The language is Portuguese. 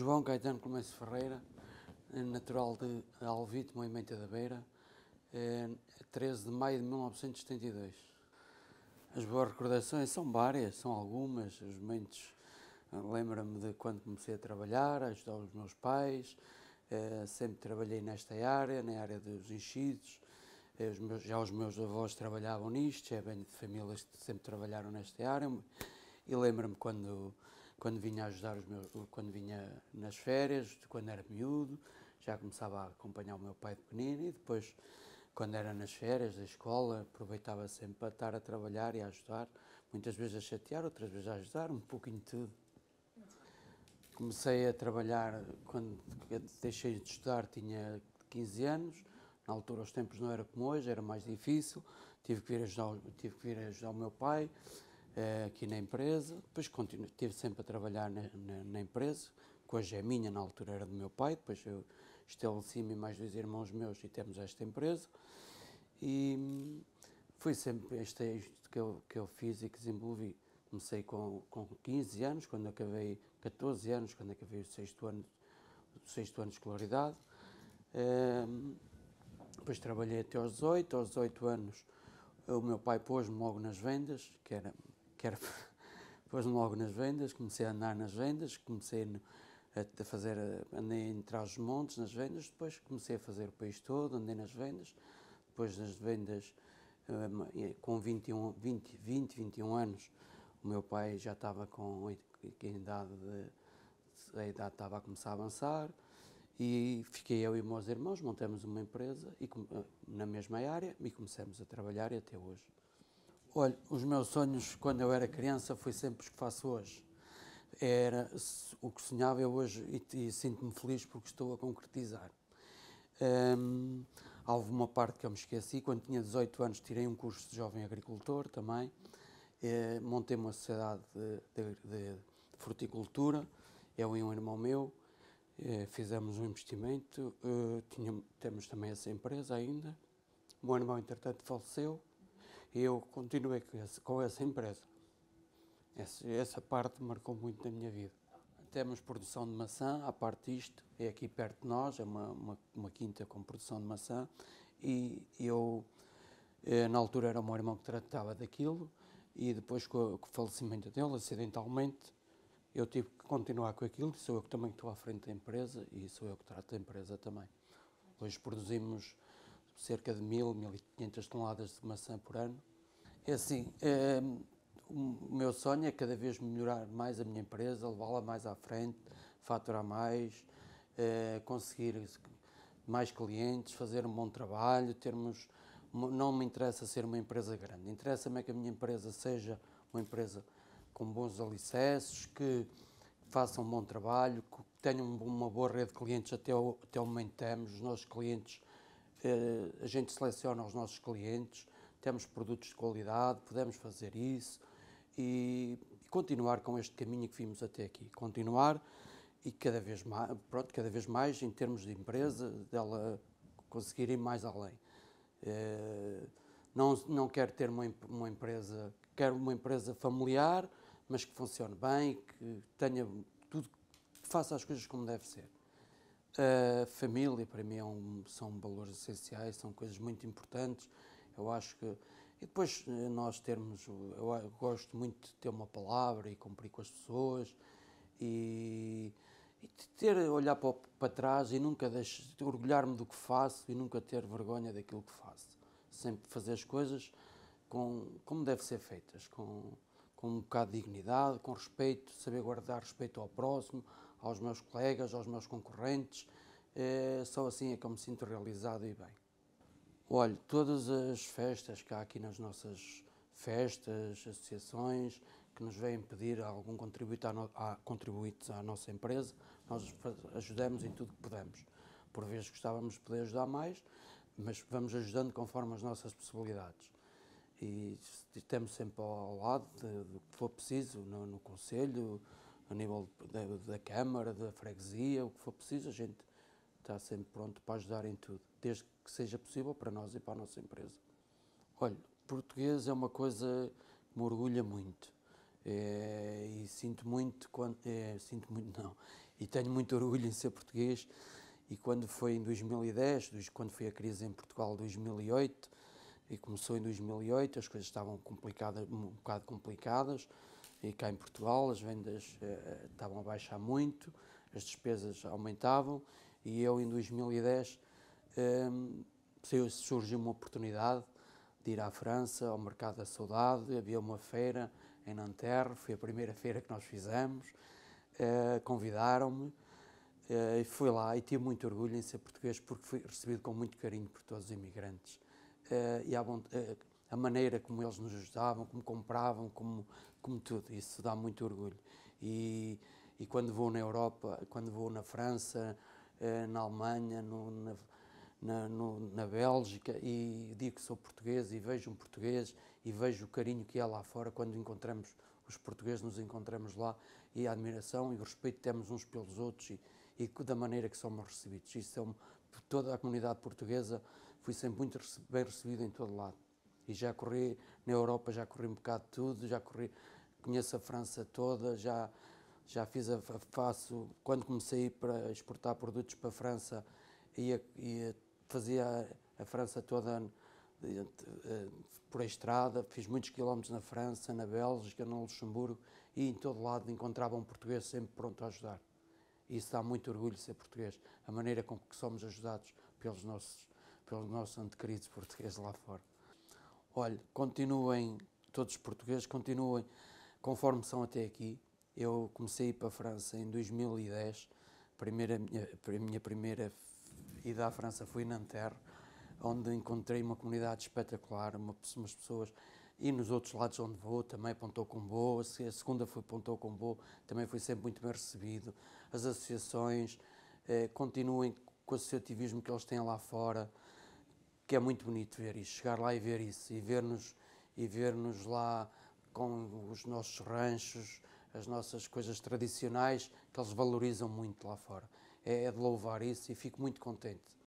João Caetano Clemense Ferreira, eh, natural de Alvite, Moimenta da Beira, 13 eh, de maio de 1972. As boas recordações são várias, são algumas. Os momentos, eh, lembro-me de quando comecei a trabalhar, a ajudar os meus pais, sempre trabalhei nesta área, na área dos enchidos. já os meus avós trabalhavam nisto, já bem de famílias que sempre trabalharam nesta área. E lembro-me quando quando vinha ajudar os meus, quando vinha nas férias, quando era miúdo, já começava a acompanhar o meu pai de pequenino e depois, quando era nas férias da escola, aproveitava sempre para estar a trabalhar e a ajudar, muitas vezes a chatear, outras vezes a ajudar, um pouquinho de tudo. Comecei a trabalhar quando deixei de estudar, tinha 15 anos. Na altura os tempos não era como hoje, era mais difícil. Tive que vir ajudar, tive que vir ajudar o meu pai eh, aqui na empresa, depois continuo, sempre a trabalhar na, na, na empresa, que hoje é minha, na altura era do meu pai, depois eu cima e mais dois irmãos meus e temos esta empresa. E foi sempre este, isto que eu, que eu fiz e que desenvolvi. Comecei com, com 15 anos, quando acabei, 14 anos, quando acabei o sexto ano, o sexto ano de escolaridade. Ehm, depois trabalhei até aos 18, aos 18 anos o meu pai pôs-me logo nas vendas, que era pôs-me logo nas vendas, comecei a andar nas vendas, comecei a fazer, andei entre os montes nas vendas, depois comecei a fazer o país todo, andei nas vendas, depois das vendas, hum, com 21, 20, 20, 21 anos, o meu pai já estava com a idade, de, a idade estava a começar a avançar, e fiquei eu e meus irmãos, montamos uma empresa e, na mesma área e começamos a trabalhar e até hoje. Olha, os meus sonhos quando eu era criança foi sempre os que faço hoje. Era o que sonhava eu hoje e, e sinto-me feliz porque estou a concretizar. Um, houve uma parte que eu me esqueci. Quando tinha 18 anos, tirei um curso de jovem agricultor também. Eh, montei uma sociedade de, de, de fruticultura, eu e um irmão meu. Eh, fizemos um investimento. Eh, tínhamos, temos também essa empresa ainda. O meu irmão, entretanto, faleceu eu continuei com essa, com essa empresa. Essa, essa, parte marcou muito na minha vida. Temos produção de maçã, a parte disto, é aqui perto de nós, é uma, uma, uma quinta com produção de maçã, e eu, eh, na altura era o meu irmão que tratava daquilo, e depois com o falecimento dele, acidentalmente, eu tive que continuar com aquilo, sou eu que também estou à frente da empresa e sou eu que trato da empresa também. Hoje produzimos cerca de 1.000, 1.500 toneladas de maçã por ano. É assim, é, o meu sonho é cada vez melhorar mais a minha empresa, levá-la mais à frente, faturar mais, é, conseguir mais clientes, fazer um bom trabalho, termos... Não me interessa ser uma empresa grande, interessa-me é que a minha empresa seja uma empresa com bons alicerces, que façam um bom trabalho, que tenham uma boa rede de clientes, até o, até o momento temos, os nossos clientes eh, a gente seleciona os nossos clientes, temos produtos de qualidade, podemos fazer isso e, e continuar com este caminho que vimos até aqui. Continuar e cada vez mais, pronto, cada vez mais em termos de empresa, dela conseguir ir mais além. É, não, não quero ter uma, uma empresa, quero uma empresa familiar, mas que funcione bem, que tenha tudo, que faça as coisas como deve ser. A eh, família, para mim, é um, são valores essenciais, são coisas muito importantes. Eu acho que. E depois eh, nós termos. Eu eh, gosto muito de ter uma palavra e cumprir com as pessoas e, e ter. olhar para, para trás e nunca deixar. orgulhar-me do que faço e nunca ter vergonha daquilo que faço. Sempre fazer as coisas com, como devem ser feitas, com com um bocado de dignidade, com respeito, saber guardar respeito ao próximo, aos meus colegas, aos meus concorrentes. É, só assim é que eu me sinto realizado e bem. Olha, todas as festas que há aqui nas nossas festas, associações, que nos vêm pedir algum contributo à, no, à, à nossa empresa, nós ajudamos em tudo que podemos. Por vezes gostávamos de poder ajudar mais, mas vamos ajudando conforme as nossas possibilidades e estamos sempre ao lado do que for preciso no, no Conselho, a nível da, da, Câmara, da freguesia, o que for preciso, a gente está sempre pronto para ajudar em tudo, desde que seja possível para nós e para a nossa empresa. Olha, português é uma coisa que me orgulha muito. É, e sinto muito quando é, sinto muito não e tenho muito orgulho em ser português e quando foi em 2010 quando foi a crise em Portugal 2008 e começou em 2008, as coisas estavam complicadas, um bocado complicadas, e cá em Portugal as vendas eh, eh estavam a baixar muito, as despesas aumentavam, e eu em 2010 eh, surgiu uma oportunidade de ir à França, ao Mercado da Saudade, havia uma feira em Nanterre, foi a primeira feira que nós fizemos, eh, convidaram-me, eh, e fui lá e tive muito orgulho em ser português porque fui recebido com muito carinho por todos os imigrantes eh, e eh, a maneira como eles nos ajudavam, como compravam, como, como tudo. Isso dá muito orgulho. E, e quando vou na Europa, quando vou na França, eh, na Alemanha, no, na, na, no, na Bélgica, e digo que sou português e vejo um português e vejo o carinho que há lá fora quando encontramos os portugueses, nos encontramos lá e a admiração e o respeito que temos uns pelos outros e, e da maneira que somos recebidos. Isso é um, toda a comunidade portuguesa fui sempre muito bem recebido em todo lado. E já corri na Europa, já corri um bocado de tudo, já corri, conheço a França toda, já, já fiz a, faço, quando comecei para exportar produtos para a França, ia, ia fazia a, França toda eh, por estrada, fiz muitos quilómetros na França, na Bélgica, no Luxemburgo e em todo lado encontrava um português sempre pronto a ajudar. Isso dá muito orgulho ser português, a maneira com que somos ajudados pelos nossos pelo é nossos antequeridos portugueses lá fora. Olhe, continuem, todos os portugueses, continuem conforme são até aqui. Eu comecei para a França em 2010, primeira, minha, a minha primeira ida à França foi em Nanterre, onde encontrei uma comunidade espetacular, uma, umas pessoas e nos outros lados onde vou, também Pontou boa. a segunda foi Pontou boa, também foi sempre muito bem recebido. As associações eh, continuem com o associativismo que eles têm lá fora, que é muito bonito ver isso, chegar lá e ver isso, e ver-nos e ver-nos lá com os nossos ranchos, as nossas coisas tradicionais, que eles valorizam muito lá fora. É, é de louvar isso e fico muito contente.